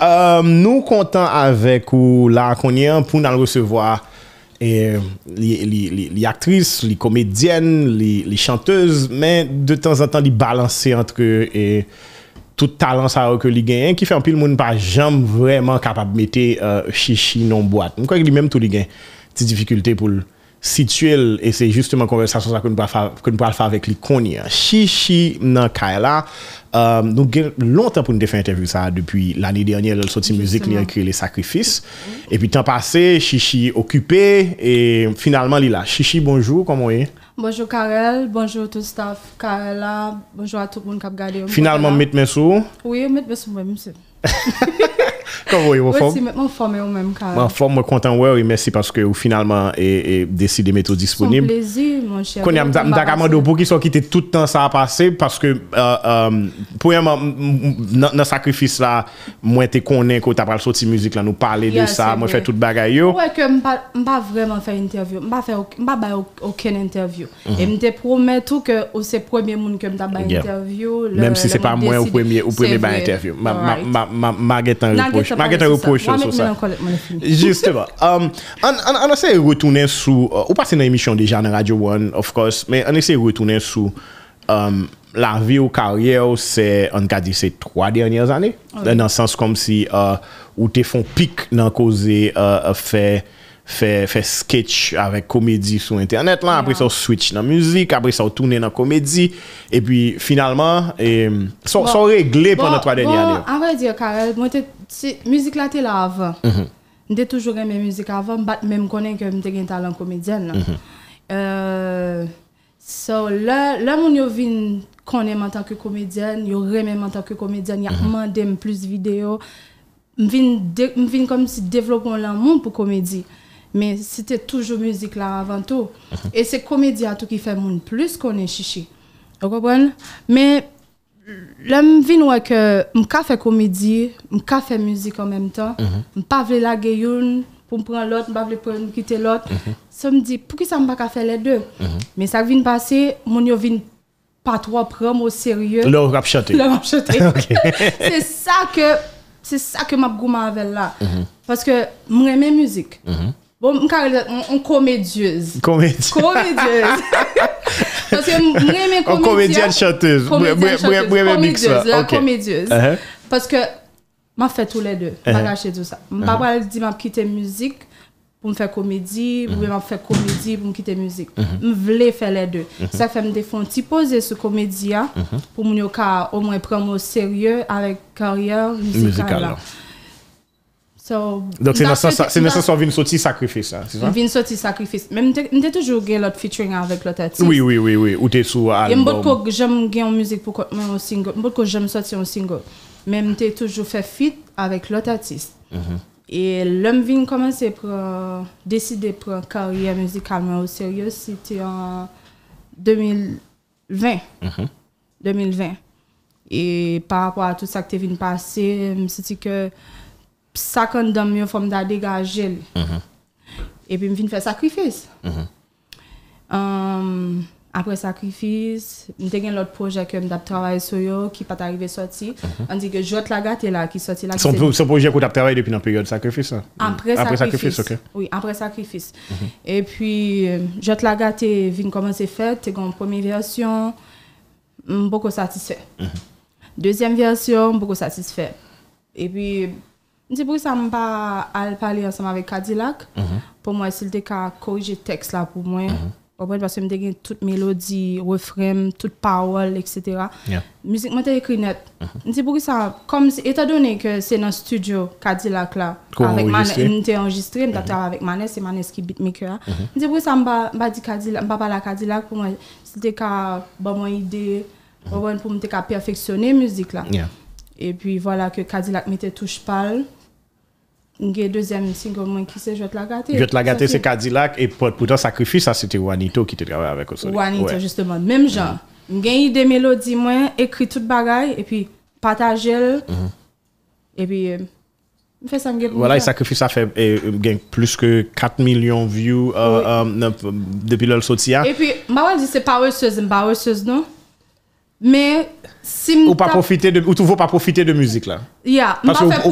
Um, nou kontan avek ou la konyen pou nan resevoa e, li aktris, li komedyen, li chantez, men de tan an tan li balanse antre e tout talan sa ou ke li gen. En ki fèm pil moun pa jem vreman kapap mette euh, chichi non boat. Mwen kwek li menm tou li gen, ti dificulte pou l. situé, et c'est justement une conversation que nous pouvons faire avec lui, hein. Chichi dans Kayla euh, nous avons longtemps pour nous faire interview ça depuis l'année dernière, le sorti musique, il a créé les sacrifices. Et puis, temps passé, Chichi occupé, et finalement, il là. Chichi, bonjour, comment est Bonjour Karel, bonjour tout le staff Karela, bonjour à tout le monde qui a regardé. Finalement, mettez mes sous. Oui, mettez mes sous Kon woy yon fon? Mwen fon me menm ka. Mwen fon, mwen kontan wè, wè mwesi paske wè ou finalmente e desi de meto disponib. Son plezi, mwen chèr. Konya mda gamando pou ki so kite tout an sa apase, paske pou yon nan sakrifis la, mwen te konen kote apra l'soti müzik la, nou pale de sa, mwen fè tout bagay yo. Mwen mba vreman fè interview. Mba bè okèn interview. Mwen mm-hmm. te prometou ke ou oh, se premier moun ke mda bè interview. Mèm si se pa mwen ou premier bè interview. Mwen mba vreman. Marguerite en reproche. Marguerite justement reproche. Um, on essaie de retourner sur... Euh, on passe dans l'émission déjà dans Radio One, of course mais on essaie de retourner sur um, la vie ou carrière, c'est en ces trois dernières années. Ah dans le sens comme si... Euh, ou tes fonds pic n'ont causé... Euh, fait fait sketch avec comédie sur internet là, après ça switch dans musique, après ça tourne dans comédie et puis finalement et sont réglé réglés pendant trois dernières années. À vrai dire Karel, moi musique là t'es là avant. J'ai mm-hmm. toujours aimé la musique avant, même connais que j'ai un talent comédienne. Mm-hmm. Euh So, là, là, mon yo en tant que comédienne, yo même en tant que comédienne, y a mm-hmm. demandé plus vidéo. vidéos. Je suis comme si mon l'amour pour la comédie mais c'était toujours musique là avant tout. Et c'est comédie tout qui fait monde plus qu'on est chichi. Vous comprenez? Mais me je ouais que je fais comédie, je fais musique en même temps, mhm. je ne pas la gueule pour prendre l'autre, je ne pour pas quitter l'autre. Mhm. Ça me dit, pourquoi ça ne pas faire les deux? Mhm. Mais ça vient passer, mon yo vient pas trop prendre au sérieux. Le rap chanté. Le rap c'est ça que, c'est ça que ma que avec là. Parce que, je musique. Bon, on est comédieuse. Comédieuse. Comédieuse. Parce que moi, oh, comédienne. Comédienne chanteuse. Comédienne chanteuse. Comédieuse. La comédieuse. Uh-huh. Parce que m'a fait tous les deux. Uh-huh. M'a lâché tout ça. papa pas uh-huh. dit m'a quitté musique pour me faire comédie, ou m'a fait comédie pour me quitter musique. Je voulais faire les deux. Ça fait me défendre petit poser ce comédien pour mon au moins prendre au sérieux avec carrière musicale. Donc c'est dans une sortie de sacrifice une hein, c'est ça? Vin sorti sacrifice. Mais m'était toujours gain l'autre featuring avec l'autre artiste. Oui oui oui oui, ou es sous album. Et que j'aime gain en musique pour même un single, Même que j'aime sortir un single. Mais m'était toujours fait fit avec l'autre artiste. Mm-hmm. Et l'homme vient commencer pour euh, décider pour une carrière musicale au sérieux, c'était en 2020. 2020. Mm-hmm. Et par rapport à tout ça que est venu passer, me que ça quand dans une forme de dégager mhm. et puis me faire sacrifice mhm. um, après sacrifice me gagne l'autre projet que me travaille sur yo qui pas arrivé sortir mhm. on dit que j'ai la gâte là qui sorti là C'est un son projet que tu travaillé depuis une période sacrifice hein. après, le sacrifice, sacrifice oui après sacrifice et puis euh, j'ai la gâte vient commencer faire. tu une première version beaucoup satisfait mm deuxième version beaucoup satisfait et puis c'est pour ça que je ne pas parler ensemble avec Cadillac. Mm -hmm. Pour moi, s'il était qu'à corriger le texte là pour moi, mm -hmm. parce que je me toute mélodie, refrain, toute parole, etc. Yeah. Musique, je écrit net. Mm -hmm. pour ça, comme étant donné que c'est dans le studio Cadillac là, avec Manes, je enregistré, je mhm. travaille avec Manes, c'est Manes qui beatmaker. C'est mhm. pour ça que je ne Cadillac, m'a parle à Cadillac pour moi, s'il était qu'à bon mon idée, mhm. pour me perfectionner la musique là. Yeah. Et puis voilà que Cadillac mettait touche pâle le deuxième single qui c'est Je te la gâter. Je te la gâter, c'est Cadillac. Et pourtant, Sacrifice, ça c'était Juanito qui te travaillait avec Osorio. Juanito, justement. Même genre. Mm -hmm. J'ai eu des mélodies, moi, écrit tout bagaille, et puis partager. Mm -hmm. Et puis, euh, fait fais ça. Voilà, et Sacrifice a fait et, euh, gagne plus que 4 millions de vues euh, euh, depuis le sorti. Hein. Et puis, je dis c'est pas heureuse, pas heureuse, non? Mais ou pas profiter de toujours pas profiter de musique là parce que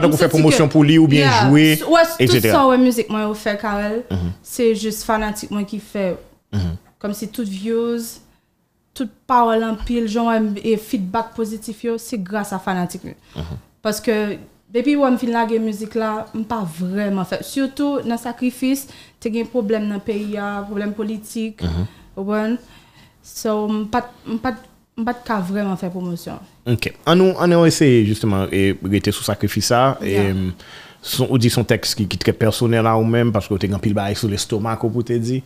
vous pouvez faire promotion pour lui ou bien jouer etc. tout ça ouais musique moi au fait mhm. c'est juste fanatique qui fait mhm. comme si toute views toute parole en pile genre et feedback positif c'est grâce à fanatique mhm. parce que depuis que je suis la musique là, je pas vraiment fait. Surtout dans le sacrifice, tu as des problèmes dans le pays, des ah, problème politique. Donc, je bon. pas Mbate ka vreman fè promosyon. Ok. An nou, an nou eseye justeman e gwe te sou sakrifisa, e, ou di son tekst ki tre personel la ou men, pasko te gan pil baye sou l'estomak ou pou te di,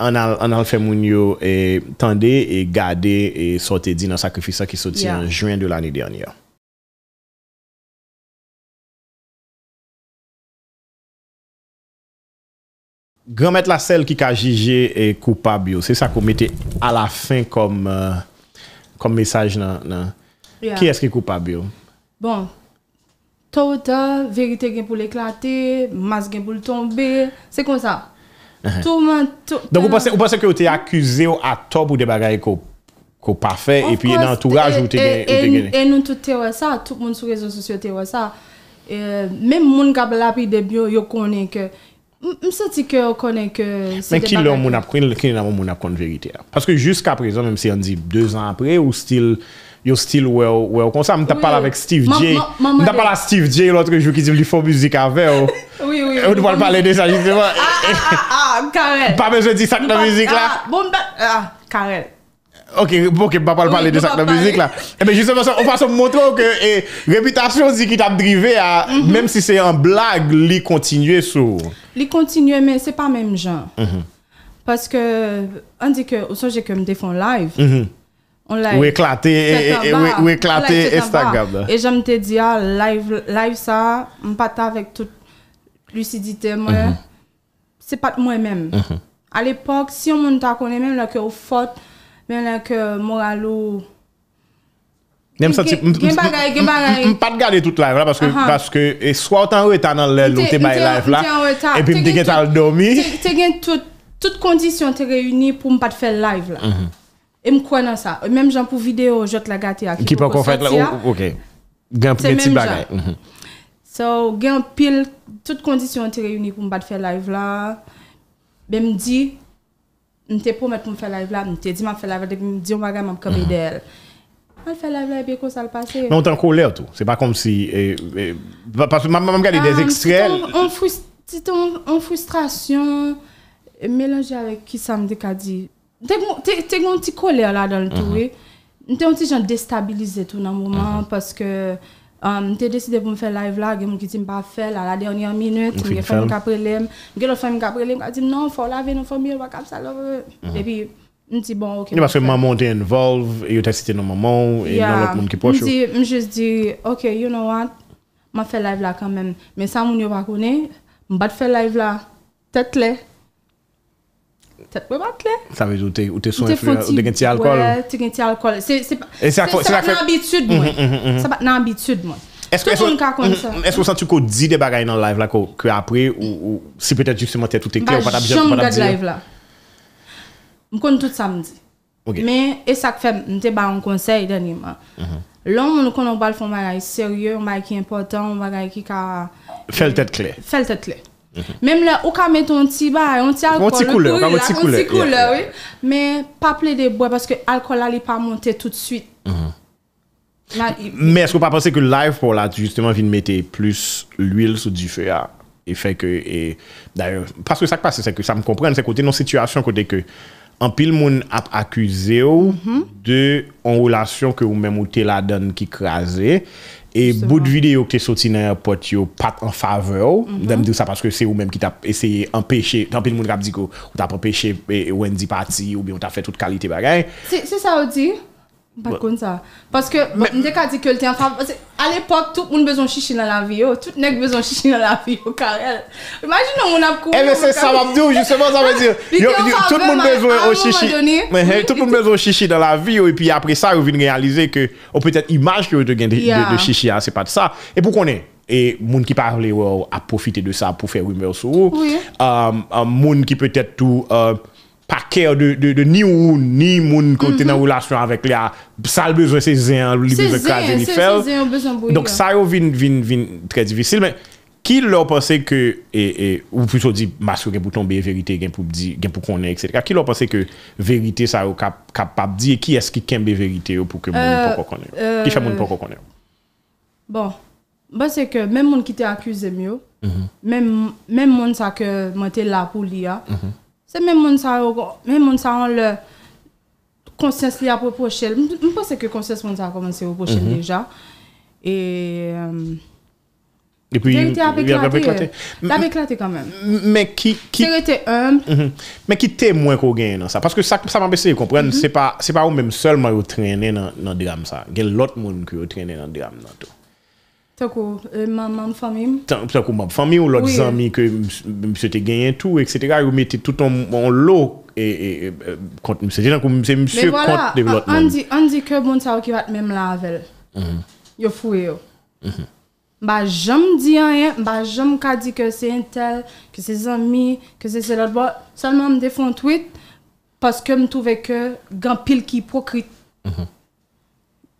an al fè moun yo e, tende e gade e sote di nan sakrifisa ki soti an juen de l'anè dernyan. Gwem et la sel ki ka jijye e koupa biyo. Se sa kou mette a la fin kom... comme message, qui est-ce qui est coupable Bon. Toute la vérité qui est pour l'éclater, masque qui est pour le tomber, c'est comme ça. Uh-huh. Donc vous pensez que vous êtes accusé à tort pour des bagailles qui pas fait et puis dans l'entourage où vous êtes... Et nous, tout le monde sur les réseaux sociaux, tout le monde sur les réseaux sociaux, même le monde qui a pris des bio, il connaît que... M sati ke yo konen ke... Men ki lè ou moun ap konen, ki lè ou moun ap konen verite. Paske jusqu'a prezon, m si an di 2 an apre, ou still, you still well, ou yo konsan, m ta pala vek Steve J, m ta pala Steve J l'otre jou ki ti li fò müzik avè ah, ou, ou dwa l'pale de sa, a, a, a, a, kare, pa bezè ti sak nan müzik la, a, ah, kare, Ok, pou ke papal pale de sakta mbezik la. Ebe, jise mwen son, mwen son mwotro ke reputasyon zi ki tap drive a, mwen si se yon blag, li kontinye sou. Li kontinye, men se pa mwen jen. Paske, an di ke, ou so jè ke mde fon live, ou e klate, ou e klate, e stak gab. E jè mte di a, live sa, mpata vek tout lucidite mwen, se pat mwen men. A l'epok, si yon mwen takon men, la ke ou fot, Men la ke mor alou... Gen bagay, gen bagay. M pa te gade tout live la, paske e swa otan weta nan lèl ou te bay live la, epi m deket al domi. Te gen tout kondisyon te reyuni pou m pa te fè live la. Mhm. E m kwa nan sa. Mèm jan pou video, jote la gati a. Ki pa kon fèt la, ok. Gen mè ti bagay. Mhm. So, gen pil tout kondisyon te reyuni pou m pa te fè live la. Ben m di... Je te promets de faire la live là, je te dis que je la mhm. live là, je me dis que je suis comme idéal. Je fait la live là et puis ça le passer Mais on est en colère tout. C'est pas comme si. Eh, eh, parce que je regarde des ah, extrêmes en frustration mélangée avec qui ça me dit. Tu es petit colère là dans le tout. Je suis un petit genre tout dans le moment mhm. parce que. Mwen um, te deside pou mwen fè live la, gen mwen ki ti mpa fè la la dènyan minwèt, mwen gen fè mwen ka prelem, gen lò fè mwen ka prelem, kwa ti nan fò la ven, non, fò mi lwa kapsa lò vè, mhm. depi mwen ti bon ok. Mwen paswè maman te envolv, yon te sitè nan maman, yon nan lò mwen ki pochou. Mwen just di, ok, you know what, mwen fè live la kanmèm, men sa mwen yon wakounè, mwen bat fè live la, tèt lè. Tete wè bat lè. Sa vej ou te son influe, ou te gen ti alkol? Ou te gen ti alkol. Se bat nan bitude mwen. Se bat nan bitude mwen. Est-ce mm-hmm, ou san tu kou di de bagay nan live la kou kwe apri? Ou si pwetet ju se matet ou te kler ou pata bjèl kou pata bjèl? Ba jom gade live la. Mkoun tout samdi. Mwen esak fe mte ba an konsey deni mwen. Lon mwen konon bal foun bagay seryè, bagay ki important, bagay ki ka... Fèl tèt kler. Fèl tèt kler. Mèm lè, ou ka mèt an ti ba, an ti alkool, an ti koule, mè pa ple de boye, paske alkool la li pa monte tout de suite. Mè, esko pa pense ke life pou la, justement, vin mette plus l'huil sou di fè ya, ah, e fè ke, d'ailleurs, paske sak pa, sa m komprenne, sa kote non situasyon kote ke, an pil moun ap akuse ou, mhm. de, an roulasyon ke ou mèm ou tel adan ki krasè, E bout videyo ki te soti nan airport yo pat an fave ou. Mhm. Deme de ou sa paske se ou menm ki ta eseye empeshe. Tanpe l moun rap di ko, ou ta ap empeshe wendi eh, pati ou bi ou ta fe tout kalite bagay. Se sa ou di? Pas bah, contre ça. Parce que, dès je dit que le temps. À l'époque, tout le monde besoin de chichi dans la vie. Oh. Tout le monde besoin de chichi dans la vie. imaginez Imagine, on a couru. Eh, mais c'est ça, Mabdou, oh, justement, ça veut dire. tout le monde besoin de chichi. Mais, tout le monde besoin de chichi dans la vie. Oh, et puis après ça, on vient réaliser que, on peut-être, image que de, chichi, hein, c'est pas de ça. Et pour on est et monde qui parle a profité de ça pour faire rumeur sur vous. Euh, euh, monde qui peut-être tout euh, pa kè ou de ni ou ou ni moun kontè nan oulasyon mhm. avèk lè a sal bezwen se zèn ou li bezwen kè a geni fèl. Donk sa yo vin vin vin trè divisil men ki lò pòsè kè, ou pwiso di masyo gen pou ton bè verite gen pou konè etc. ki lò pòsè kè verite sa yo kapap di e ki eskè kèm bè verite yo pou ke moun pou konè yo? Kè chè moun pou konè yo? Bon, basè kè men moun ki te akusem yo, men moun sa kè mwen te la pou lè ya, c'est même ça oh, même ça on le conscience li a proposé je pense que que conscience sa a commencé au prochain mhm. déjà Et euh, puis, il a éclaté. Euh, il a éclaté quand même. Mais qui. qui... était un mhm. Mais qui témoin qu'on gagne dans ça. Parce que ça, ça m'a baissé, comprendre. Mm -hmm. C'est pas, c'est pas vous-même seulement vous traînez dans, dans le drame ça. Il y a l'autre monde qui vous traînez dans le drame. Dans tout ma euh, ma ma famille. que ma famille ou l'autre oui. ami que monsieur te gagné tout, etc. Vous mettez tout en, en lot et, euh, c'est contre monsieur. C'est monsieur voilà, contre développement. On dit, on dit que bon, ça qui va être même là avec elle. Mm -hmm. Yo foué yo. Mhm. Bah, j'aime rien, bah, j'aime qu'à dis que c'est un tel, que c'est amis, que c'est cela. Bah, seulement me défend tweet parce que me trouvais que grand pile qui hypocrite. Mhm.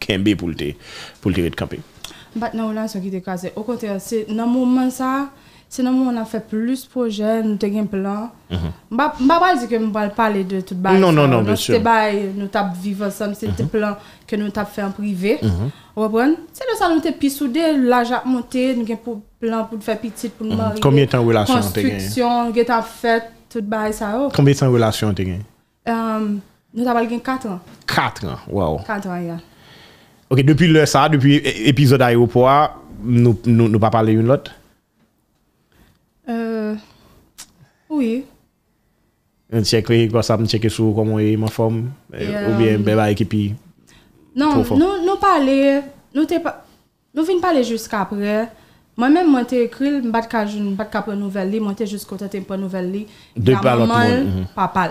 Kembe pour le pour de camper. Maintenant bah, ce qui te au ça c'est on a fait plus nous plan. Je mhm. ne bah, bah, pas que parler de tout Non non non bien nous ensemble mhm. plan que nous avons fait en privé. Mhm. C'est le nous plan pour faire pour Combien de temps relation Construction, oh. Combien de temps relation euh, Nous avons 4 ans. 4 ans. Wow. 4 ans Ok, depuis le ça, depuis épisode aéroport, nous nous, nous pas parler une autre euh, Oui. Un check quoi ça, me checker sur comment est ma forme, euh, ou bien euh, bébé ben, bah, équipe. Non, nous nous parler, nous t'es pas, nous venons parler jusqu'après. Moi-même, moi t'ai écrit, je ne pas prendre nouvelle, moi t'ai jusqu'au temps de prendre nouvelle. De parler, mhm. papa.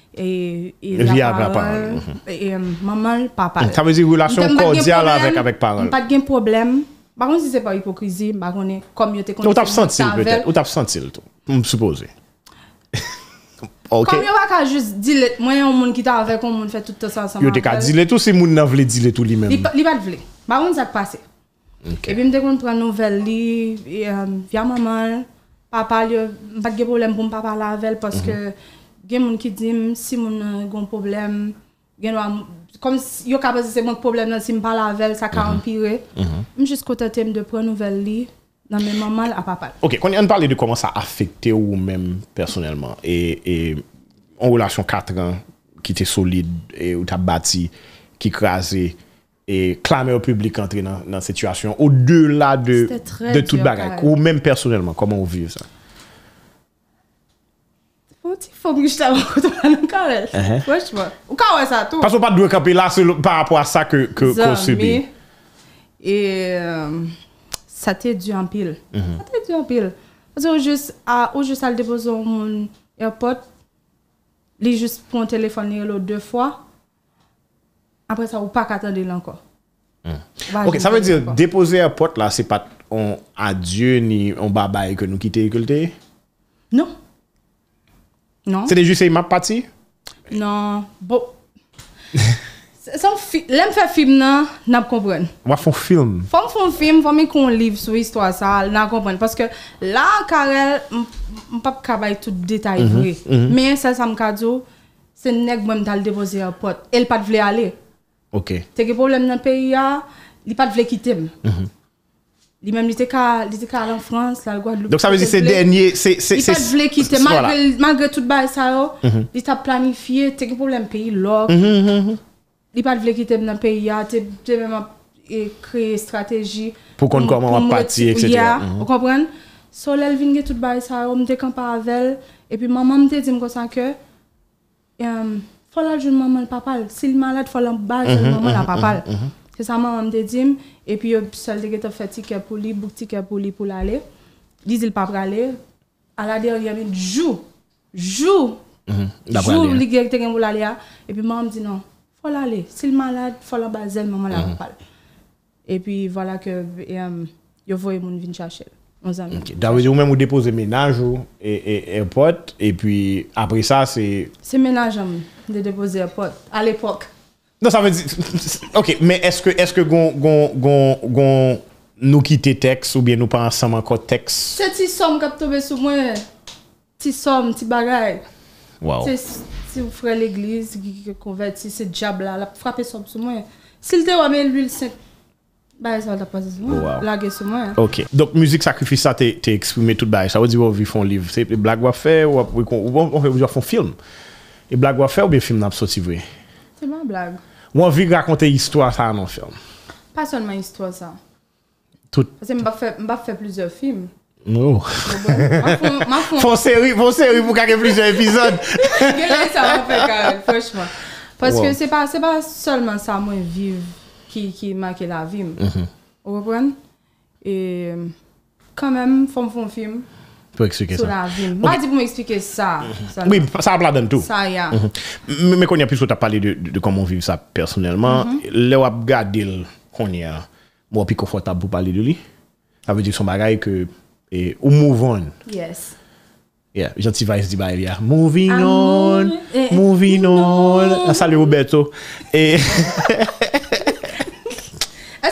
E, e la parol e, e um, mamal mm-hmm. pa parol Mwen pat gen problem Bakon si se pa hipokrizi Bakon e kom yote konti Ou tap sentil peutet, ou tap sentil to Mwen mwen se pose Kom yote ak a just dile Mwen yon moun ki ta avèk, yon moun fè tout sa Yote ak a dile tout se moun nan vle dile tout li men Li pat vle, bakon se ak pase E pi mwen de konti pran nouvel li Vya mamal Papal yo, mwen pat gen problem pou mwen papal avèl Paske il y a dim si moun euh, gon problème, gen wam, a yo capable c'est mon problème si on parle avec ça avec mm ça m jis mhm. jusqu'au mhm. m de pren nouvel li, nan mal à papa Ok, on de parler de comment ça affecté ou même personnellement et en relation 4 ans, qui était solide, où ou ta bâti, qui crasé et clamer au public entrer dans, dans la situation au-delà de, de toute bagarre ou même personnellement, comment on vit ça Ou ti fok mi jta wakotwa nan kare? Wesh mwen. Ou kare sa tou? Pas ou pat dwe kapi la par apwa sa ke konsubi? Zan mi, e, sa te dwe an pil. Mhm. Sa te dwe an pil. Ou jist al depozo moun airport, li jist pou mwen telefon ni elou dwe fwa, apre sa ou pa katande lankor. Mhm. Ok, sa vwe di depoze airport la, se pat an adye ni an babae ke nou kite ekolte? Nou. Se dejou se imap pati? Nan, bo. Le m fè film nan, nan kompren. Wafon film? Wafon film, wame kon liv sou histwa sa, nan kompren. Paske la akarel, m pap kabay tout detay vwe. Men se sa m kadzo, se neg mwen dal debo zi apot. El pat vle ale. Ok. Teke pou le m nan peya, li pat vle kite m. M. il en France, Guadeloupe. Donc ça veut dire que ces dernier. Il pas quitter, malgré, tout il mhm. planifié, pays mhm, mhm, pas quitter pays, il même créé stratégie. Pour qu'on comment partir, etc. Vous comprenez? tout elle. Et puis maman me dit que. maman le S'il est malade, maman papa. Resanman wèm m'a dit et puis sol était te pour ke pou ticket pour lui pour l'aller dis il pas pour aller à la dernière minute jour jour mhm. jour jou li gek te gen pou lale ya. non, faut l'aller Sil malade, faut an bazel, maman la wapal. Mhm. et puis voilà que euh, voye mon vin chache. Okay. Ça veut dire même vous déposez ménage ou, et, et, et et puis après ça, c'est... C'est ménage hein, de déposer pote, à l'époque. Non, sa men di... Ok, men eske goun nou kite teks ou bien nou pa ansam anko teks? Se ti som kap tobe sou mwen, ti som, ti bagay. Wow. Se ou fre l'eglise, ki konveti, se diab la, la frape som sou mwen. Sil te wame l'huil senk, baye sa wanda pasi sou mwen. Wow. Blage sou mwen. Ok, donk müzik sakrifisa te ekspime tout baye. Sa wè di wè wè vi fon liv. Se blague wè fe ou wè kon... Ou wè wè wè wè fon film? Se blague wè fe ou wè film nan pso ti vwe? Se mwen blague. Mwen vil rakonte istwa sa anon film. Pas sonman istwa sa. Toute. Pase mba fe plizor film. Nou. Fon seri pou kage plizor epizod. Gè la sa mwen fe karel. Frèchman. Paske se pa solman sa mwen viv ki make la mhm. e, film. Ou wèpwen? E... Kèmèm fòm fòm film. Pour expliquer ça. Moi, dis pour m'expliquer ça. oui, ça a dans tout. Ça, mhm. Mais qu'on on a plus que tu as parlé de, comment on vit ça personnellement, mhm. les on qu'on a, moi, plus confortable pour parler de lui. Ça veut dire son bagage que, et, on move on. Yes. Yeah, gentil vice dit bah, a Moving on, moving eh, eh, on. Ah, salut Roberto. est-ce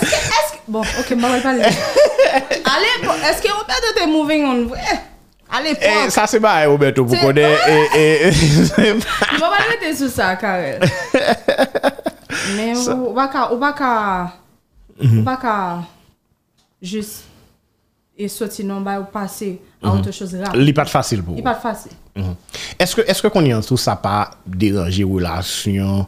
que, est-ce bon, ok, moi, je vais parler. Allez, est-ce que Roberto est moving on? Ouais. A l'epok. Sa se ba e, Roberto, pou kone. Mwen wap alwete sou sa, kare. Men, wap ka, wap ka, wap ka, jist, e soti non bay ou pase mhm. a ou te chos rap. Li pat fasil pou. Li pat fasil. Mhm. Eske kon yon sou sa pa deranje wola syon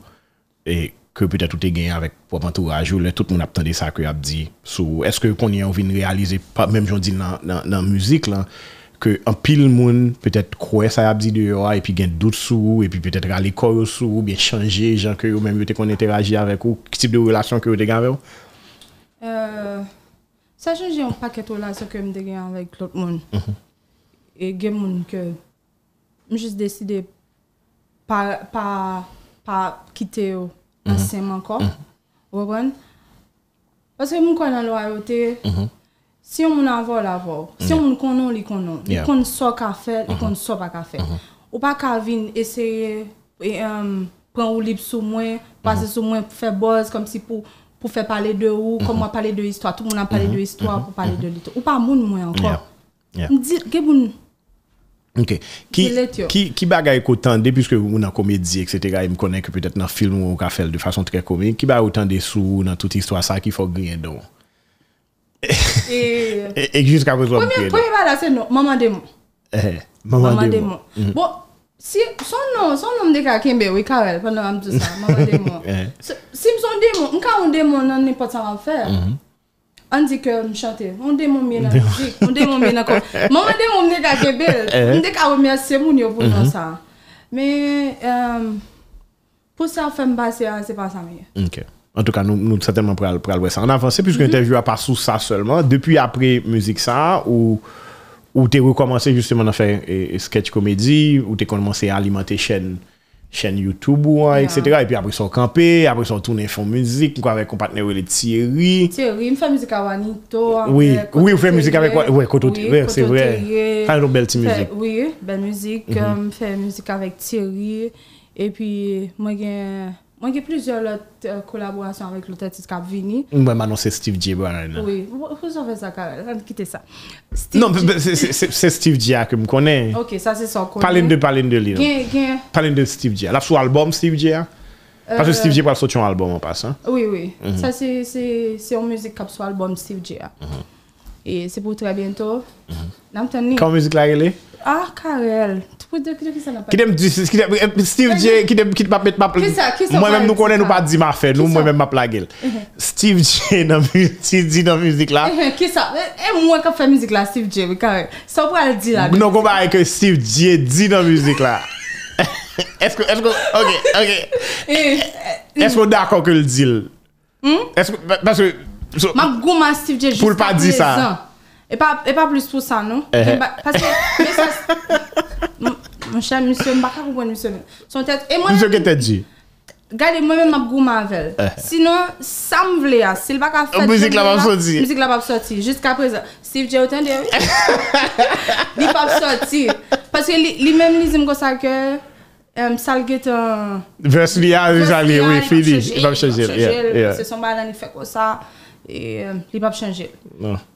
e ke pwede tout e genye avèk pou avantouraj ou lè, tout moun ap tende sa kwe ap di sou. Eske kon yon vin realize, mèm jondi nan musik lan, ke an pil moun, petète kouè sa yabzi de yo a, epi gen dout sou, epi petète gale koro sou, biye chanje jen kyo yo, mèm yote kon interajye avèk yo, ki tip de relasyon kyo yo te ganve yo? Sa chanje yon paket ou la, sa ke m de gen an lèk lout moun, e gen moun ke, m jis deside, pa, pa, pa, kite yo, an sen man ko, wò gwen, paske moun kon an lò a yote, m, Si on a un vol si mm. on connaît, on le connaît. On sait qu'à faire, on ne pas qu'à faire. Uh-huh. Ou pas qu'à venir essayer de euh, prendre ou libre sur moi, passer uh-huh. sur moi, faire buzz comme si pour pour faire parler de ou, comme uh-huh. moi parler de l'histoire. Tout le monde a parlé de l'histoire pour parler de l'histoire. Ou pas moun moi encore. On dit, que Ok. Qui, qui, qui bagaille autant de, puisque vous êtes comédie, etc., Il me connaît que peut-être dans un film ou un fait de façon très comique, qui bagaille autant de sous dans toute histoire ça qu'il faut gagner donc? Ekjist e, e, kapwe zwa mpwede Pwede badase nou, mama demou Maman demou eh, mm-hmm. bon, Son nou, son nou mdeka kembe wikawel Pwede badase nou, mama demou Simson demou, mkwa mdeka mdeka mwen anipotan wap fè Anzike m chate, mdeka mwen anjik, mdeka mwen anjik Mama demou mdeka kembe, mdeka mwen anjik Mwen anjik mwen anjik Mwen anjik mwen anjik En tout cas, nous, nous certainement pour le ça. En avancé, puisque mhm. l'interview mm a pas sous ça seulement. Depuis après musique ça, ou ou as recommencé justement à faire sketch comédie, ou as commencé à alimenter chaîne chaîne YouTube, hein, etc. Et puis après, ils campé, après, ils tourné font musique, avec un partenaire, Thierry. Thierry, on fait musique à Wanito. Oui, oui, il fait musique avec ouais, oui c'est vrai. Fait une belle musique. Oui, belle musique, mhm. euh, fait musique avec Thierry. Et puis, moi, j'ai moi, j'ai plusieurs autres euh, collaborations avec l'autre artiste qui a venu. Moi, maintenant, c'est Steve J. Oui, vous avez ça, Quittez ça. non, hein, c'est Steve J. que je connais. Ok, ça, c'est son connaît. Parlez de Parlez de lui. Parlez de Steve J. La sur album Steve J. Hein? Parce que euh, Steve J. pas son un album en passant. Oui, oui. Mhm. Ça, c'est une musique qui a album Steve J. Hein. Mhm. E sepoutre biento. Mhm. Kan müzik la geli? Ah karel. Kide m di sepoutre? Kide m di sepoutre? Kide m di sepoutre? Kide m di sepoutre? Mwen mèm nou konen nou pa di ma fè. Mwen m mèm map la geli. Steve J di nan müzik la. Eh, eh, Kide sa? M eh, mwen ka fè müzik la Steve J. Sa w pral di la geli. M nou kon baye ke Steve J e di nan müzik la. Eskou, eskou, ok, ok. Eskou dako ke l di l? Hmm? Eskou, paswe... Ma gouman eh. ah, Steve J jist aprezen. E pa blis pou san nou. E mba... Mon chan, mbaka kou mwen miso. Son tet... Miso ke tet di? Gade mwen mba gouman vel. Sinon, sa m vle a. Si l baka fad... Mzik la pap soti. Mzik la pap soti. Jist aprezen. Steve J wotan de ou? Li pap soti. Paske li menm li zim gwa sa ke. Sal get... Versu li a. Versu li a. Vam chaje. Vam chaje. Se son banan li fe kwa sa. E li pa ap chanje.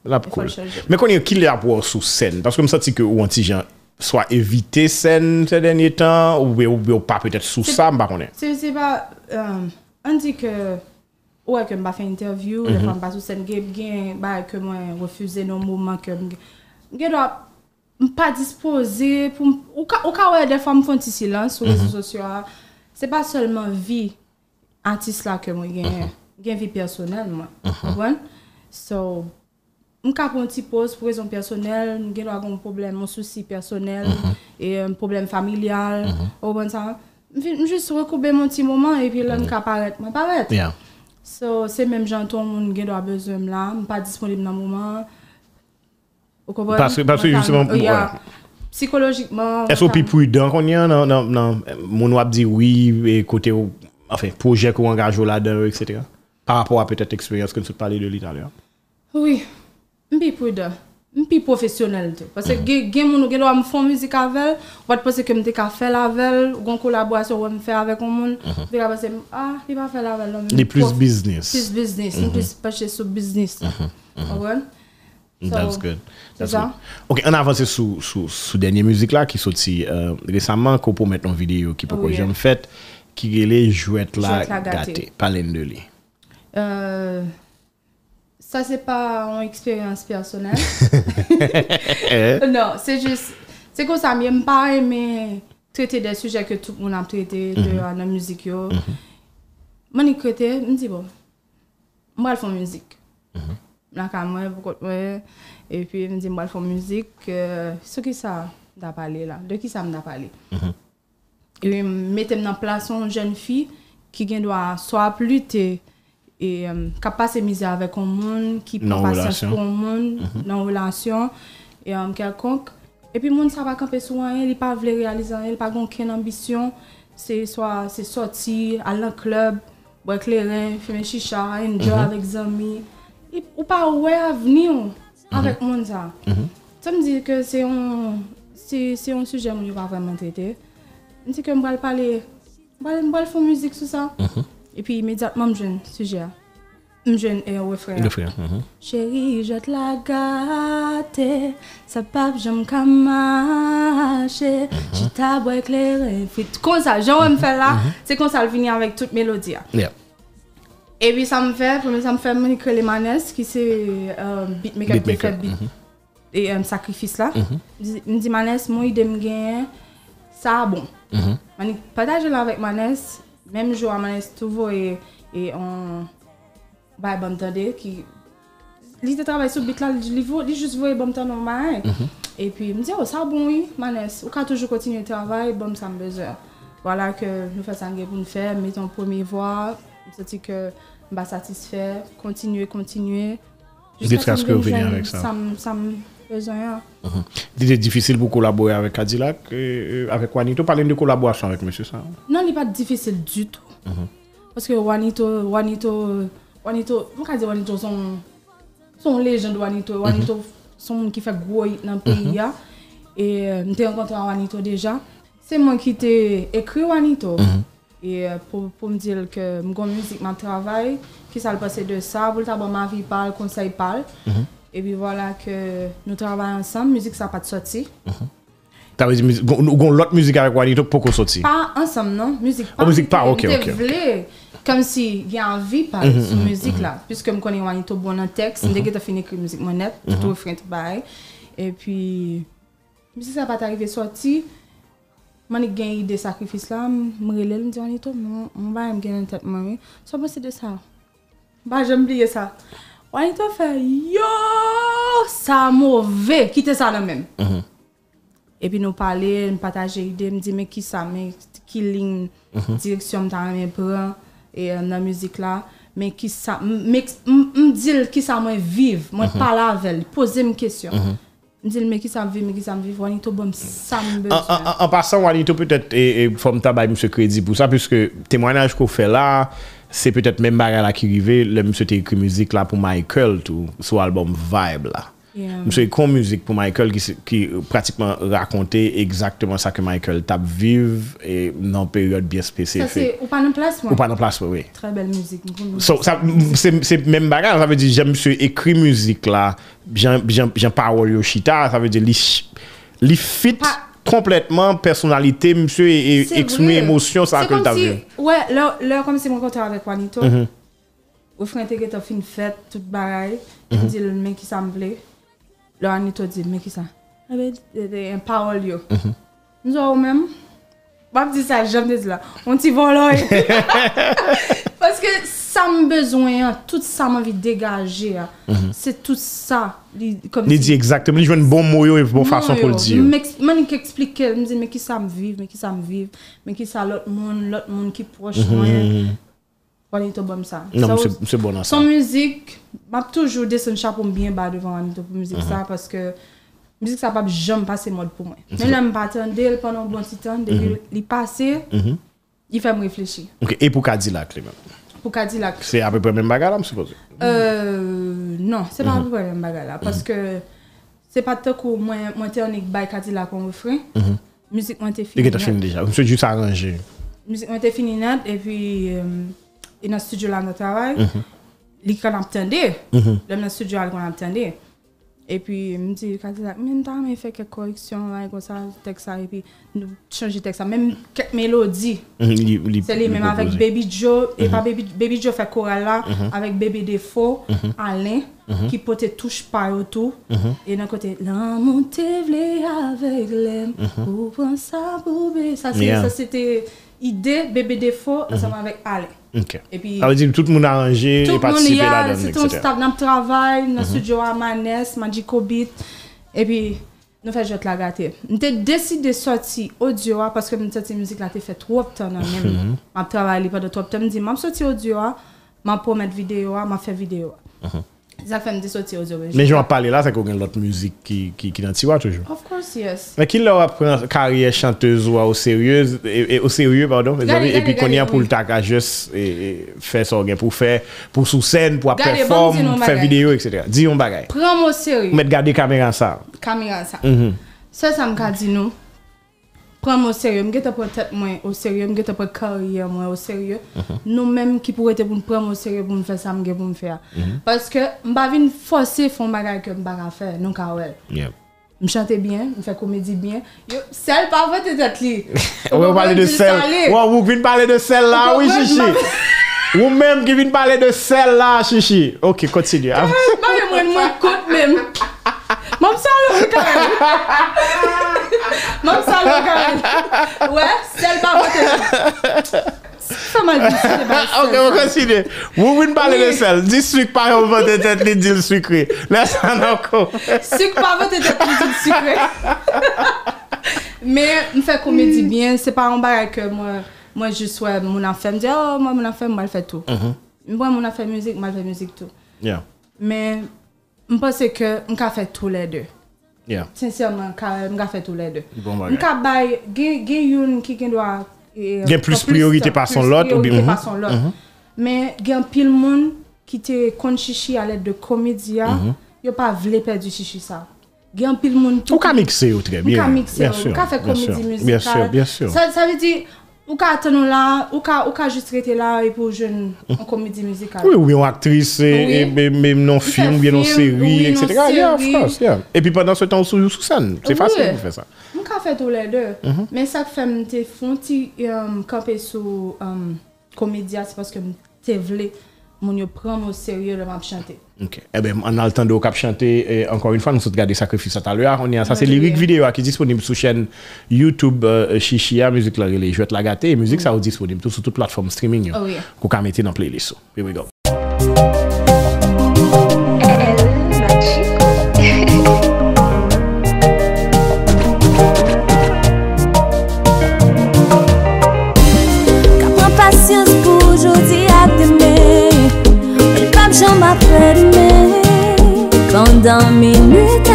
La pou koul. Mè konye ki li ap wò sou sèn? Paske mè sa ti ke ou an ti jan swa evite sèn se denye tan ou wè ou wè ou pa petè sou sa mba konè? Se si ba, um, an ti ke ou wè e ke mba fè interview, ou wè fè mba sou sèn, gen gen, ba wè e ke mwen wèfuse nou mouman ke mwen gen. Gen do a mpa dispose pou mwen... Ou ka wè, ou ka wè mwen fè an ti silans ou wè sou mhm. sosyo a. Se ba solman vi anti sla ke mwen gen yè. Mhm. Mhm. une vie personnelle, moi. Uh So, je suis un petit pause pour raison personnelle, j'ai un problème, un souci personnel, mhm. et un problème familial, Je mhm. bon ça. Je juste recouper mon petit moment et puis là, je pas apparaître. So, c'est même j'entends mon qui a besoin là, pas disponible dans le moment. parce que justement psychologiquement Est-ce que plus prudent qu'on y a non, non mon wap dit oui et côté enfin projet qu'on engage là dedans etc par rapport à peut-être l'expérience que nous parlé de l'Italie hein. Oui, je suis prudent. Je suis professionnel. Parce que les gens qui de la musique avec je pense que je faire la avec ou une collaboration que je faire avec un monde, mhm. je penser ah, je ne pas faire avec eux. C'est plus business. Plus business. C'est mhm. plus chez sur business. Mhm. Ah That's good. That's good. Ok, on avance sur la dernière musique là qui sorti euh, récemment, qu'on peut mettre en vidéo qui peut oh, que j'aime fait, qui est les jouets là gâtées. Parlez de lui. sa euh, se pa an eksperyans personel. Non, se jist, se kon sa mi, m pa reme trete de suje ke tout moun ap trete de anan mouzik yo. Mwen ek trete, m di bo, m wal foun mouzik. La ka mwen, m wal foun mouzik, se ki sa da pale la, de ki sa m da pale. M metem nan plason jen fi ki gen do a so ap lute E kap pase mize avek ou moun, ki pou pase pou ou moun, mhm. nan ou lansyon, e mke akonk. E pi moun sa bakanpe sou an, li pa vle realizan, li pa gon ken ambisyon. Se soti, alan klub, wek le ren, feme chicha, enjou mhm. avek zami. Ou pa ouwe avni ou, mhm. avek moun sa. Sa m di ke se yon suje moun yon va vremen tete. N se ke m wale pale, m wale fwo mouzik sou sa. Mh mh. E pi imediatman m jwen suje a. M jwen e wefrey a. Wefrey uh-huh. a. Chéri jote la gate, sa pap jom kamache, jitabwe kle refri. Kon sa jowen fe la, se kon sa vini avèk tout melodi a. E pi sa m fè, pou mè sa m fè, m wè ni krele manes ki se bitmaker, bitfèb, bit, e m sakrifis la. M di manes, m wè di m genye, sa a bon. M wè ni pataje la avèk manes. Mem jou a manes tou vo e on e bay bantande ki li te travay sou bit la li vo, li jous vo e bantande normay. Mhm. E pi m di yo sa bon yi manes, ou ka toujou kontinye travay, bom sa m beze. Wala ke nou fesan gen pou nou fe, meton pomi vwa, m soti ke m ba satisfe, kontinye kontinye. Git kasko vi an vek sa? Sam, sam. besoin. Uh-huh. C'était difficile pour collaborer avec Cadillac, avec Juanito. Parlez de collaboration avec monsieur ça. Non, il n'est pas difficile du tout. Uh-huh. Parce que Juanito, Juanito, Juanito, vous peut dire Juanito son, son légende Juanito, uh-huh. Juanito son qui fait gros dans le pays. Et je euh, suis rencontré Juanito déjà. C'est moi qui t'ai écrit Juanito. Et euh, pour, me dire que mon musique, mon travail, qui s'est passé de ça, pour le ma vie, parle, conseil, parle. Et puis voilà que nous travaillons ensemble. Musique, ça n'a pas de sortie. dit -hmm. T'as dit musique, l'autre musique avec Walito pour qu'on sorte. Pas ensemble, non. Musique pas. Oh, musique pas, ok, ok. Comme si j'ai envie de parler de mhm, cette mhm, musique mhm. là. Puisque je connais Walito bon en texte, dès que tu fini avec musique monnette tout tu te Et puis, musique ça va t'arriver sorti. Moi, j'ai une idée sacrifices sacrifice là. Je me relève, je me on va me gagner tête, maman. Ça, c'est de ça. Bah, j'aime ça. On a fait, ça mauvais, quittez ça même mm-hmm. Et puis nous parler, nous partager l'idée, nous me dit mais qui ça, mais qui ligne, mm-hmm. direction, me mes bras et euh, dans la musique là, mais qui ça, me dire, qui ça, moi vivre, moi mm-hmm. parle parler avec elle, poser une question. Mm dis mais qui ça vit, mais qui s'en vit, Wanito, bon, ça me en, en, en passant, Wanito, peut-être, et, faut me tabayer, monsieur Crédit, pour ça, puisque témoignage qu'on fait là, c'est peut-être même bagarre là qui arrivait le monsieur t'a écrit musique là pour Michael tout sur album Vibe là yeah. monsieur écrit musique pour Michael qui, qui pratiquement racontait exactement ça que Michael tape vivre et dans une période bien spécifique ça c'est au pas en place moi ou pas place oui très belle musique so, c'est même bagarre ça veut dire j'aime monsieur écrit musique là j'ai parole Yoshita ça veut dire que les fit complètement personnalité, monsieur, et, exprimer émotion, ça que tu as vu. Ouais, là, comme c'est mon côté avec Juanito, mm-hmm. au frère que tu as fait une fête, tout bagaille, tu dis dit le mec qui semblait, là, Juanito dit, mais qui ça? Un parole, yo. Mm-hmm. Nous avons même, pas dit ça, j'aime dire là, on t'y là Parce que ça me besoin, hein. tout ça m'a envie de dégager, hein. mhm. c'est tout ça. Il dit exactement, Je veux un bon mot et une bonne façon pour le dire. Je explique, me dis, mais qui ça me vive, mais qui ça me vive, mais qui ça l'autre monde, l'autre monde qui proche moi. Voilà, mhm. c'est bon ça. Non, c'est bon ça. Son musique, m'a toujours descendu chapeau bien bas devant Anito musique mhm. ça parce que musique ça pas jamais passer mode pour moi. Mais là, je pendant un bon petit temps, il passait, il fait me réfléchir. OK, et pour Cadillac, les même pour Cadillac. C'est à peu près même bagarre, je suppose. Euh, non, c'est pas mhm. à peu près même bagarre, parce mhm. que c'est pas tant que moi, moi, t'es unique by Cadillac en la mhm. Musique, moi, t'es fini. Et fini déjà, je juste arrangé. Musique, moi, t'es fini net, et puis, et euh, dans le studio là, notre travail, l'écran -hmm. dans le studio là, on entendait. E pwi mdi, kwa ti tak, mwen ta mwen fè kek korreksyon la, kon sa teksan, e pi chanji teksan. Mèm kek melodi, se li mèm avèk Baby Joe, e mhm. pa Baby Joe fè kore la, avèk Baby Defo, alè, ki pote touche paroutou. E nan kote, laman te vle avèk lèm, ou pon sa bobe, sa se te ide, Baby Defo, sa mèm avèk alè. Ok. Et puis, ça veut dire que tout le monde a arrangé tout et participé là-dedans. Tout le monde a dans le travail, dans le mm -hmm. studio à Manès, Magic Et puis, nous faisons la gâter. Nous décidé de sortir audio parce que cette musique là fait trop mhm. de temps. Je mm travaillé pendant trop de temps. Je nous avons sorti audio, je des vidéo, je fais vidéo. Mm -hmm. Ça fait me aux aujourd'hui. Mais j'en parlais là, c'est qu'on a l'autre musique qui, qui, qui dans toujours. Of course, yes. Mais qui leur apprend carrière chanteuse ou au sérieux, et, et, au sérieux pardon, et puis qu'on y a pour le tag à juste faire ça, pour faire, pour sous scène, pour performer, bon, faire vidéo, etc. Dis un bagage. Prends-moi au sérieux. Mais garder caméra ça. Caméra ça. Mm -hmm. Ça, ça me dit nous. mwen preme o sèrye, mwen ge te pre tèp mwen o sèrye, mwen ge te pre kèw yè mwen o sèrye, nou mèm ki pou rete pou m prèm o sèrye pou m fè sa m ge pou m fè a. Paske m bavine fòsè fòn bagay ke m bagan fè, nou ka ouèl. M chante bè, m fè komèdi bè, yo, sel pa vè te tèt li. Ou m bale de sel la, ou mèm ki vine bale de sel la, chichi. Ok, kòtsidye. M wè mwen mwen kòt mèm. Moun sal lò gwa el! Moun sal lò gwa el! We, sel par vote et let. Sou kè fa mal, bè si, li bè sel. Ok, mwen konside. Mwen mwen pale le sel. Di souk par vote et let li dil souk we. Lè san anko. Souk par vote et let li dil souk we. Ha ha! Mwen fè kon mè di byen. Se pa an baga ke mwen jish wè moun anfèm. Di yo mwen moun anfèm mwen al fè tout. Mwen moun anfè mouzik, man fè mouzik tout. Yeah. Je pense que on a fait tous les deux. Yeah. Sincèrement, on a fait tous les deux. Bon bagay. On a bay, gen yon qui gen doit... Gen plus priorité par son lot. Plus priorité Mais son lot. Mm-hmm. Mais gen pile monde qui te compte chichi à l'aide de comédia, hein. mm -hmm. pas vle perdre chichi ça. Gen pile monde... Ou ka mixer très bien. Ou ka mixer. ou, ou ka fait comédie musicale. Bien sûr, bien sûr. Ça, ça veut dire... Ou ka tenon lan, ou ka jist rete lan epou jen an komedi mizikal. Ou yon aktris, e, non ou yon film, ou yon seri, etc. Ou yon film, ou yon seri. Ya, of course, ya. E pi padan se tan sou sou san. Se fase pou fè sa. Ou ka fè tou lè dè. Mhm. Men sak fèm te fonti um, kapè sou um, komedya, se paske te vle, moun yo pran ou seri ou lè vap chante. Ok. Eh ben, on a le temps de cap chanter. encore une fois, nous sommes gardés sacrifices à l'heure. On est à ça. C'est Lyric Vidéo hein, qui est disponible sur chaîne YouTube euh, Chichia, Musique La vais te La Gâtée. Et musique, ça mm. est disponible sur toute plateforme streaming. Oh, yeah. Qu'on mettre dans la playlist. Here we go. 当命运。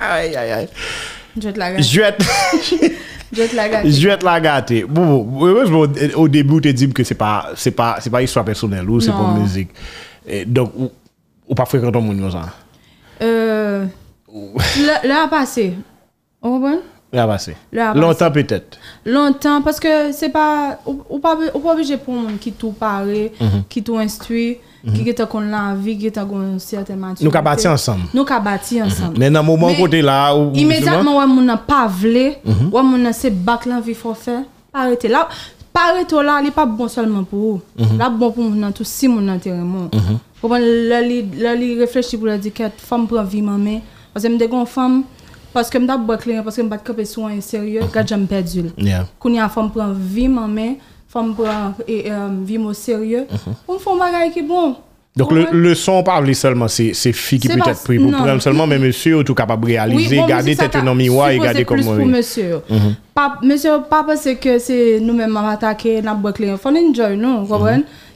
aïe, aïe, aïe. la gâter. Je la gâter. la au début, tu dis que ce n'est pas, c'est pas, pas histoire personnelle ou c'est pour musique. Et donc, ou, ou pas fréquentant mon ça? Euh, là, passé. On comprend? Là, passé. Longtemps peut-être. Longtemps, parce que c'est pas. Ou, pas, ou pas obligé pour monde qui tout parle, mhm. qui tout instruit. Mhm. Gye ta kon lan vi, gye ta kon siya te maturite. Nou ka bati ansam. Nou ka bati ansam. Men nan mou moun kote la ou... Imediatman wè moun an pa vle, wè moun an se bak lan vi fò fè. Parete la, parete la, li pa bon solman pou ou. Mhm. La bon pou moun an tou si moun an terè mò. Pwè mwen lè li, lè li reflej ti pou lè di ket, fèm pran vi man me. Pwè se mdè kon fèm, pwè se mdè bak len, pwè se mdè bat kapè souan yon seryò, gajan mpèd zül. Koun yon fèm pran vi man me... femme prend et euh, vivre au sérieux. Mhm. On fait un bagage qui est bon. Donc, le, le son, pas seulement, c'est filles qui peut-être pris pour problème seulement, mais monsieur, tout capable de réaliser, garder tête dans miroir et garder comme moi. monsieur. Mhm. Pas, monsieur, pas parce que c'est nous-mêmes pas nous avons enjoy, non, vous comprenez?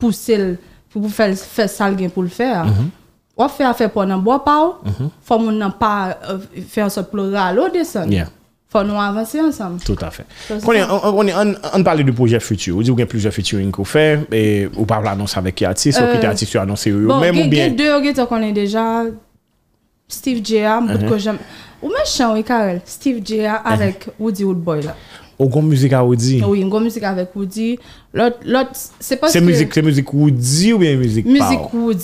pousser pour faire ça pour le faire. Mhm. On fait affaire pour un bois mhm. pas, faut euh, pas faire ce pour Faut nous avancer ensemble. Tout à fait. On, on, parle du projet futur. Vous a plusieurs featuring qu'on fait et vous parlez avec qui artiste euh, qui artiste annoncé eux ou bien. deux déjà Steve J.A. Mhm. Ou Steve avec Woody Woodboy Ou goun mouzik a Woudy? Ou yon goun mouzik avek Woudy. Se mouzik Woudy ou bien mouzik pow?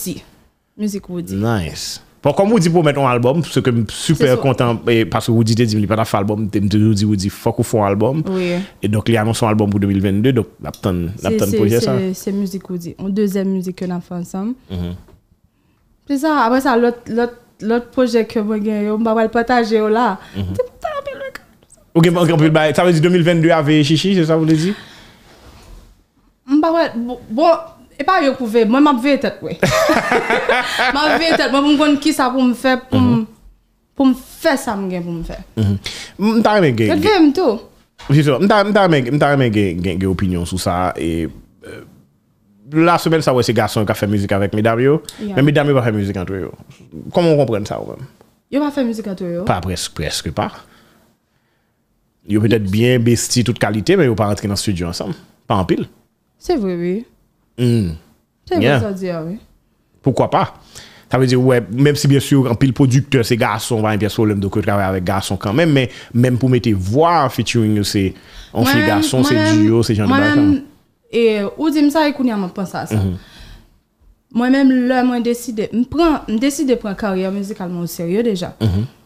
Mouzik Woudy. Nice. Pon kon mouzik pou mette yon albom, se ke m souper kontan, parce Woudy te di mi li pata fwa albom, te m te di Woudy fwa kou fwa albom, e dok li anons yon albom pou 2022, do la pton proje sa? Se mouzik Woudy. On dezen mouzik yon ap fwa ansam. Pe sa, apre sa, lout proje ke mwen gen, yon mba wèl pata jè ou la, te pta mwen, Ou gen dire 2022 ça sa vezi 2022 ave chichi, se sa vou le di? Mba wè, bon, e pas yo pou ve, mwen map ve ne wè. Map ve ne mwen pou je ki sa pou me fe, pou pas. fe sa gen pou ne fe. Mta reme gen. pas. Je ne Mta pas gen gen opinyon sou euh, la semaine, ça, ouais, c'est garçons qui a fait musique avec mes yo. mais ne pas fait musique entre eux. Comment on comprend ça, ne n'ont pas fait musique entre eux. Pas presque, presque pas. Ils peut-être bien besti toute qualité, mais ils rentrez pas rentré dans le studio ensemble. Pas en pile. C'est vrai, oui. Hmm. C'est vrai, ça dire, ah oui. Pourquoi pas? Ça veut dire, ouais, même si bien sûr, en pile producteur, c'est garçon, va un pièce problème, de travailler avec garçon quand même, mais même pour mettre voix featuring, c'est on fait garçon, c'est duo, c'est genre de Et ou dis-moi ça, écoute, je pense à ça. Mm-hmm. Moi-même, là, moi, je décide de prendre carrière musicalement au sérieux déjà. Mm-hmm.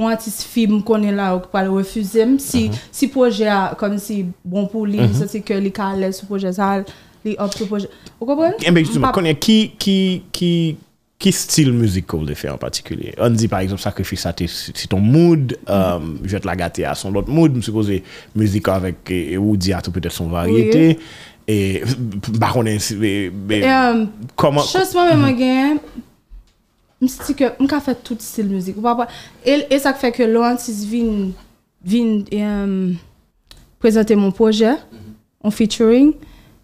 Ou an ti s'fib m konen la ou pa le wefuzim. Si mhm. proje a, konen si bon pou li, sa ti ke li kal les ou proje sal, li op proje... Ou kopon? Mbe, konen, ki stil muzik konen le fe en patikule? An di, par exemple, sakrifisate si ton moud, mhm. euh, jote lagate a son dot moud, msepose, muzika avek e ou di ato pete son variyete, e bakon en si... Chos mwen mwen gen, M se ti ke, m ka fè tout stil mouzik, ou pa pa, e, e sa k fè ke lò an, si s vin, vin, prezente moun pojè, an mhm. featuring,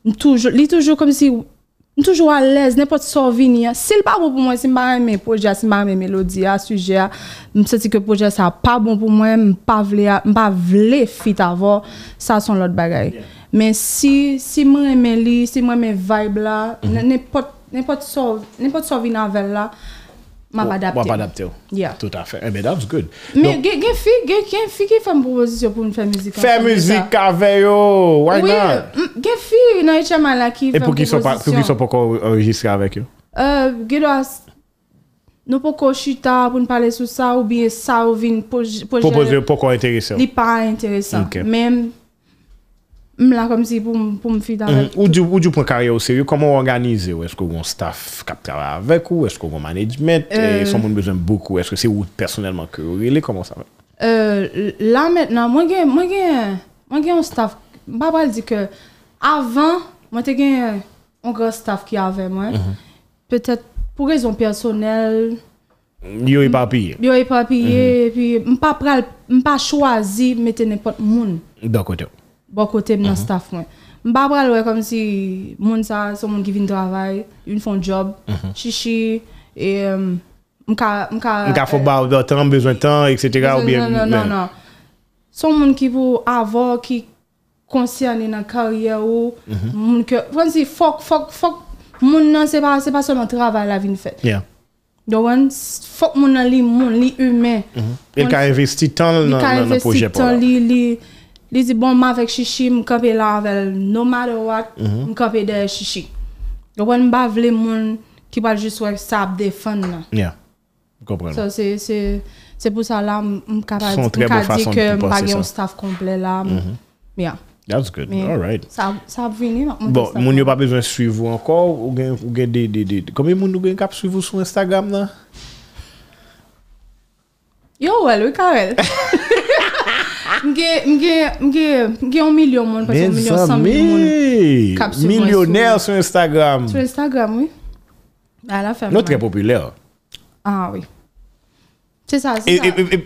m toujou, li toujou kom si, m toujou an lèz, nè pot sò vini, se l pa bon pou mwen, se m pa mè mè pojè, se m pa mè melodi, a sujè, m se ti ke pojè sa pa bon pou mwen, m pa vle, m pa vle fit avò, sa son lòt bagay. Men si, si mè mè li, si mè mè vibe la, mhm. nè pot, nè pot sò, nè pot sò vini an vèl la, Mwa pa adapte yo. Yeah. Tout afer. Eh, men, that's good. Men, gen fi, gen fi ki fèm proposisyon pou mwen fèm mizika? Fèm mizika, veyo! Why not? Gen fi, gen fi ki fèm proposisyon. E pou ki sou pokon orijistre avèk yo? Eh, gen do as... Nou pokon chita pou mwen pale sou sa ou biye sa ou vin pou jere... Propose yo pokon enteresyon? Li pa enteresyon. Men... là comme si pour pour me fider mm, ou du ou du point carrière au sérieux comment organiser est-ce que vous staff qui travaille avec ou est-ce que vous management et euh. sont besoin beaucoup est-ce que c'est vous personnellement que vous avez comment ça va euh, là maintenant moi j'ai moi j'ai moi un staff pas pas dire que avant moi j'ai un grand staff qui avait moi mm-hmm. peut-être pour raison personnelle Yo est pas payé. Yo est pas payé, mm-hmm. puis m'pas pas choisi mettre n'importe monde. D'accord bon côté dans mhm. staff moi m'pa pral comme si moun ça son moun qui vient travailler, une font job mhm. chichi et m'ka m'ka m'ka faut ba de temps besoin de temps et etc. ou bien non non non son moun qui pour avoir qui concerné dans carrière ou mhm. moun que comme si fuck fuck fuck moun non c'est pas c'est pas seulement travail la vie fait yeah. on il mon que mon li humain. Il a investi tant dans le projet. Il Li zi bon, ma vek shishi, m kope la anvel no matter what, mhm. m kope de shishi. Yo wèn m bavele moun ki pal jist wèk sa ap de fèn nan. So se pou sa la m kapadi ki bagè yon staff komple la. Mhm. Yeah. That's good. Alright. Sa ap vini nan. Bon, moun yo pa bezwen suivou ankor ou gen dede dede dede. Kome moun nou gen kap suivou sou Instagram nan? Yo wèl, wèk an wèl. Mge yon milyon moun, pati yon milyon un million, moun. Kap Instagram. Sur Instagram, oui. A ah, la ferme. L'autre est populaire. Ah oui. C'est ça, Et, et,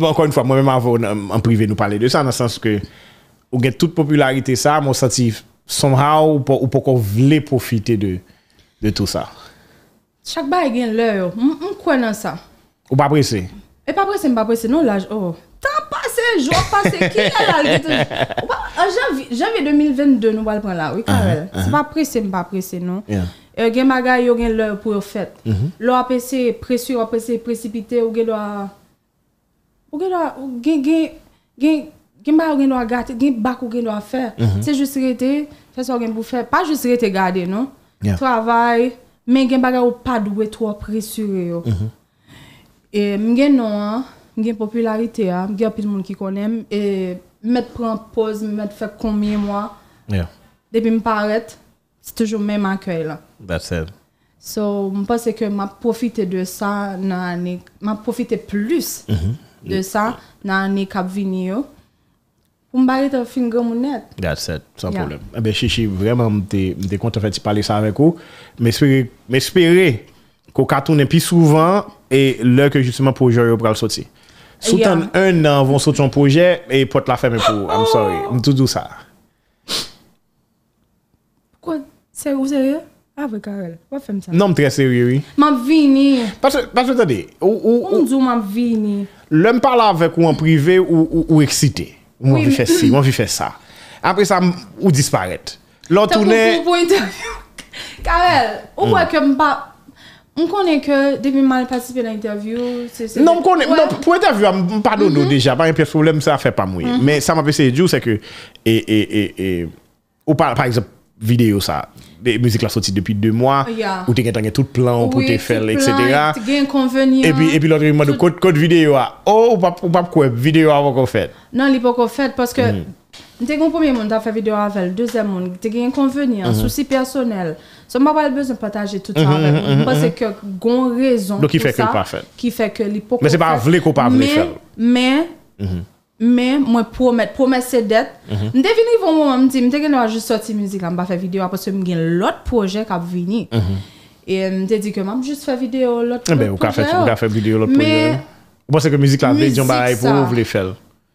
encore une fois, moi-même avant, en, privé, nous parler de ça, dans le sens que, ou a toute popularité, ça, mon senti, somehow, ou, pour, ou pourquoi voulez profiter de, de tout ça. Chaque bail gagne l'heure. On croit dans ça. Ou pas pressé. Et pas pressé, pas pressé. Non, là oh je vois pas ce qui est à la rue janvier 2022 nous allons prendre la oui car elle uh-huh, uh-huh. c'est pas pressé mais pas pressé non et bien euh, bagay yo bien le prophète l'oe pas c'est pressé ou après c'est précipité ou bien l'oe pas ou bien l'oe pas pas que vous avez fait mm-hmm. c'est juste rester faire ça ou bien pour faire pas juste rester garder non travail mais bien bagay ou pas doué trop pressuré mm-hmm. et bien non hein une popularité, gen plus de monde qui connaît, et mettre prendre pause, mettre fait combien mois. Yeah. Depuis me parler, c'est toujours même accueil là. That's it. So, je pense que m'a profité de ça dans l'année, m'a profité plus mm-hmm. de ça dans l'année qui vient pour me barrer ton finger mon net. That's it, sans problème. Eh ben chichi vraiment m'étais content fait parler ça avec vous, m'espérer m'espérer qu'on tourne plus souvent et l'heure que justement pour jouer bras le sortir. Soutan un an vont sortir un projet et porte la ferme pour. I'm oh. sorry. tout tout ça. Quoi? C'est vous sérieux? Ah oui, Karel. vais faire ça? Non, très sérieux, oui. M'a vini. Parce que, parce que, attendez. On dit m'a vini. L'homme parle avec ou en privé ou, ou, excité. Moi je on ci, on faire ça. Après ça, ou disparaître. L'autre tournée. Karel, on mm. voit que on connaît que depuis mal participé à l'interview, c'est. Non, on connaît. Non, pour l'interview, je nous pardonne mm mm-hmm. déjà. Pas un problème, ça ne fait pas mouiller. Mm-hmm. Mais ça m'a fait dire, c'est que. Et, et, et, et, ou par, exemple, vidéo, ça. Des musique la sorties depuis deux mois. Oh, yeah. Où tu as tout plan pour te faire, etc. Et puis, hein. et puis l'autre, il m'a dit, code, code vidéo. Ah. Oh, ou pas, ou pas quoi, vidéo avant ah, qu'on fait. Non, il n'est pas qu'on fait parce que. Mm-hmm. Je suis le premier monde à faire une vidéo avec le deuxième monde. Il y a un inconvénient, un mhm. souci personnel. Je n'ai pas besoin de partager tout ça mm avec mhm, vous. Mhm, parce que y a une raison. Donc, qui fait que pas fait. Qui fait que Mais ce n'est pas vrai qu'on ne pas Mais, mais, mais, moi, promettre, promettre ses dettes. Je suis venu pour moi, je me suis dit juste sortir la musique, je ne pas faire vidéo parce que j'ai un autre projet qui est venu. Et je me suis dit que je vais juste faire vidéo l'autre eh ben, projet. Eh bien, vous pouvez faire vidéo l'autre projet. Mais, vous que la musique, là, vous voulez faire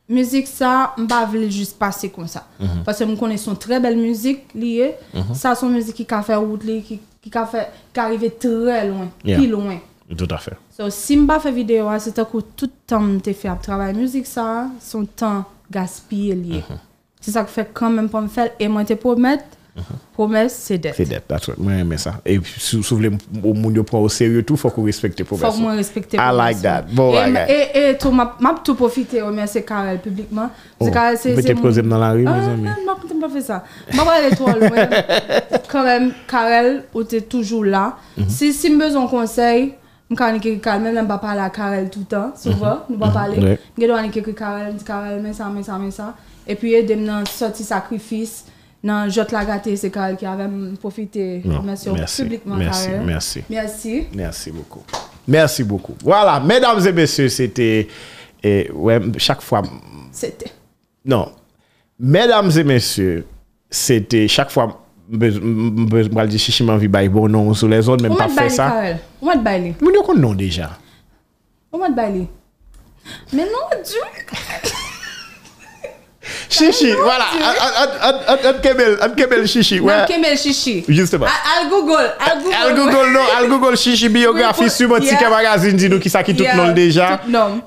musique ça m'pas veut juste passer comme ça mhm. parce que me connais son très belle musique liée c'est mhm. une ça son musique qui a fait route qui qui a fait qui arrivé très loin plus loin tout à fait so si pas fait vidéo c'est à coup tout le temps te fait à travailler musique ça son temps gaspillé lié mhm. c'est ça que fait quand même pour me faire et moi te promets promesse c'est dette c'est dette that's moi j'aime ça et si vous voulez mon prend au sérieux tout faut qu'on respecte promesse faut qu'on respecte I like that bon et, like et, et tout m'a tout profité remercier Karel publiquement oh, c'est que c'est c'est peut dans la rue mes ah, amis Je peux pas fait ça m'a pas aller trop loin quand même Karel était toujours là mm-hmm. si si besoin conseil je suis écrit parler même à Karel tout le temps, mm-hmm. souvent, nous ne mm-hmm. parler. Je parler à Karel, je Karel, mais ça, mais ça, mais ça. Et puis, je suis sorti sacrifice. Non, te la gâté, c'est Karl qui avait profité. merci, merci publiquement, merci, Merci. Merci. Merci beaucoup. Merci beaucoup. Voilà, mesdames et messieurs, c'était. Et ouais, chaque fois. C'était. Non. Mesdames et messieurs, c'était chaque fois. Je dis si je vais bon nom sur les zones même pas fait ça. On va te bailler. nous, on déjà. On va te bailler. Mais non, Dieu. Chichi, voilà. un Kemel Ad Kemel Chichi. Un Kemel Chichi. Justement. Al-Google. Al-Google, non. Al-Google Chichi, biographie sur mon ticket magazine, dis-nous qui ça qui tout le monde déjà.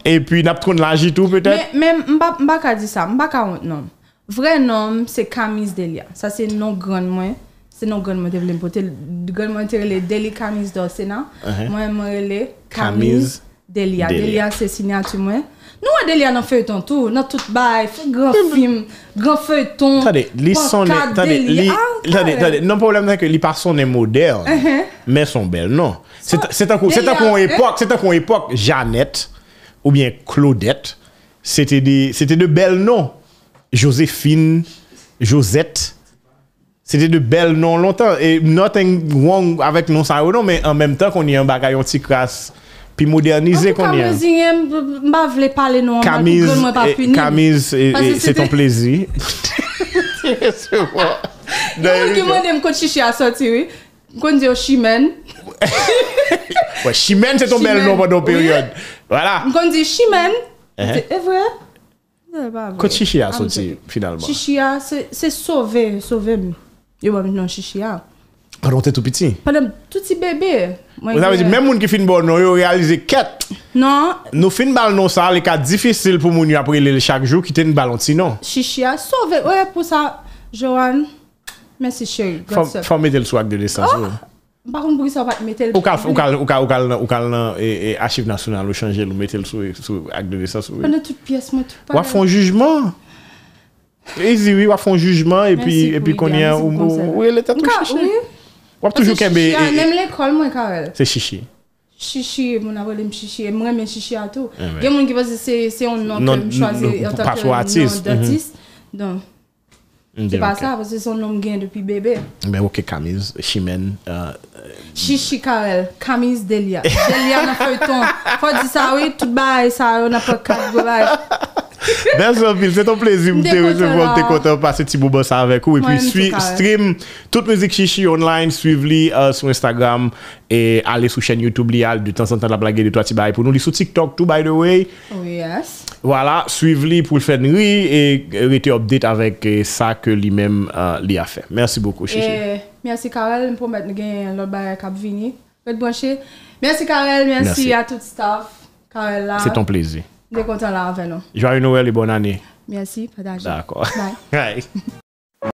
Et puis, n'a pas de tout peut-être. Mais, m'ba pas dire ça, m'ba pas nom. Vrai nom, c'est Camis Delia. Ça, c'est non grand moins c'est non grandement développé. Grandement tiré les Daily Camis d'Orsena. Uh-huh. Moi, je me relais Camis Delia, Delia se sinya ti mwen. Nou an Delia nan feytan tou. Nan tout bay, fin gwa fim, gwa feytan. Tade, tade, tade, nan problem nan ke li pason nan moder, men son bel nan. Seta kon epok, seta kon epok, Janet ou bien Claudette, sete de bel nan. Joséphine, Josette, sete de bel nan lontan. Et nothing wrong avek non sa ou nan, men an menm tan kon yon bagayon ti kras, puis moderniser qu'on y a. Je voulais parler non. Camise, Camise, c'est ton plaisir. C'est moi. m'as je me demande à sortir, oui. Quand dit chimène. Ouais, chimène c'est ton bel nom pendant période. Voilà. Quand dit chimène, c'est vrai. Quand chichi a sorti finalement. Chichia, c'est sauver, sauver. Yo, bah maintenant Chichia. Chichia. Padon te tou piti? Padon touti bebe. Mèm moun ki fin bal bon, nou yo realize ket. Non. Nou fin bal nou sa ale ka difisil pou moun yo aprelele chak jou ki ten balon ti non. Chichia. Sove. Ouye pou sa. Johan. Mèsi chèri. Fòm metel sou ak de destasyon. Oh! Paroun pou ki sa pati metel. Ou kal nan e achif nasyonal ou chanjèl ou metel sou ak de destasyon. Padon tout pias mwen bon, tout pa. Wafon jujman. Ezi wif wafon jujman epi konye ou moun. Ouye le tetou chèri. C'est Chichi. Chichi, mon avalim Chichi, et moi, mais Chichi à tout. Il y gens qui pensent que c'est un nom choisi. en tant mm-hmm. a des que c'est un artiste. C'est pas ça, parce que son un nom que depuis bébé. Mais eh ben, ok, Camille, Chimène. Euh, chichi, Karel. Camille, Delia Délia, tu es tombée. Tu as dit ça, oui as dit ça, on n'a pas ça, tu That's a bit, c'est ton plezi Mwen te konten, mwen te konten Pase ti boubosa avek ou Et puis stream tout muzik Shishi online Suiv li euh, sou Instagram Et ale sou chen Youtube li al De Tansantan la blage de toi ti bayi pou nou Li sou TikTok tou by the way Voilà, suiv li pou l'fèdnri Et rete update avek sa ke li men Li a fè, mersi boko Shishi Mersi Karel, mpoum bet ne gen L'ol baye kap vini, wet bwanshe Mersi Karel, mersi a tout staff Karel la, c'est ton plezi Dekotan la avelon. Joay nou e li bon ane. Mersi, padaje. Dako. Bye.